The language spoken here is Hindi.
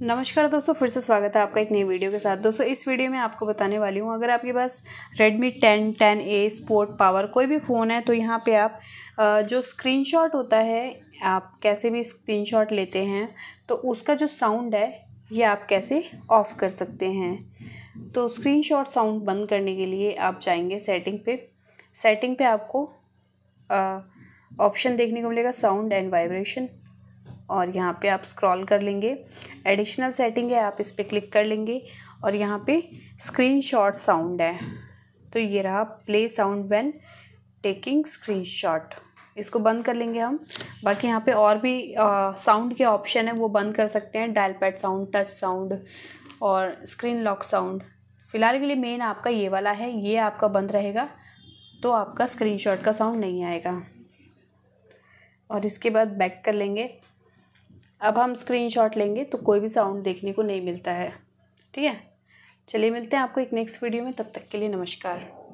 नमस्कार दोस्तों फिर से स्वागत है आपका एक नई वीडियो के साथ दोस्तों इस वीडियो में आपको बताने वाली हूँ अगर आपके पास Redmi 10, 10A, स्पोर्ट पावर कोई भी फ़ोन है तो यहाँ पे आप जो स्क्रीनशॉट होता है आप कैसे भी स्क्रीनशॉट लेते हैं तो उसका जो साउंड है ये आप कैसे ऑफ़ कर सकते हैं तो स्क्रीन साउंड बंद करने के लिए आप जाएंगे सेटिंग पे सेटिंग पे आपको ऑप्शन देखने को मिलेगा साउंड एंड वाइब्रेशन और यहाँ पे आप स्क्रॉल कर लेंगे एडिशनल सेटिंग है आप इस पर क्लिक कर लेंगे और यहाँ पे स्क्रीन शॉट साउंड है तो ये रहा play sound when taking screenshot इसको बंद कर लेंगे हम बाकी यहाँ पे और भी साउंड के ऑप्शन है वो बंद कर सकते हैं dial pad sound touch sound और स्क्रीन लॉक साउंड फ़िलहाल के लिए मेन आपका ये वाला है ये आपका बंद रहेगा तो आपका स्क्रीनशॉट का साउंड नहीं आएगा और इसके बाद बैक कर लेंगे अब हम स्क्रीनशॉट लेंगे तो कोई भी साउंड देखने को नहीं मिलता है ठीक है चलिए मिलते हैं आपको एक नेक्स्ट वीडियो में तब तक के लिए नमस्कार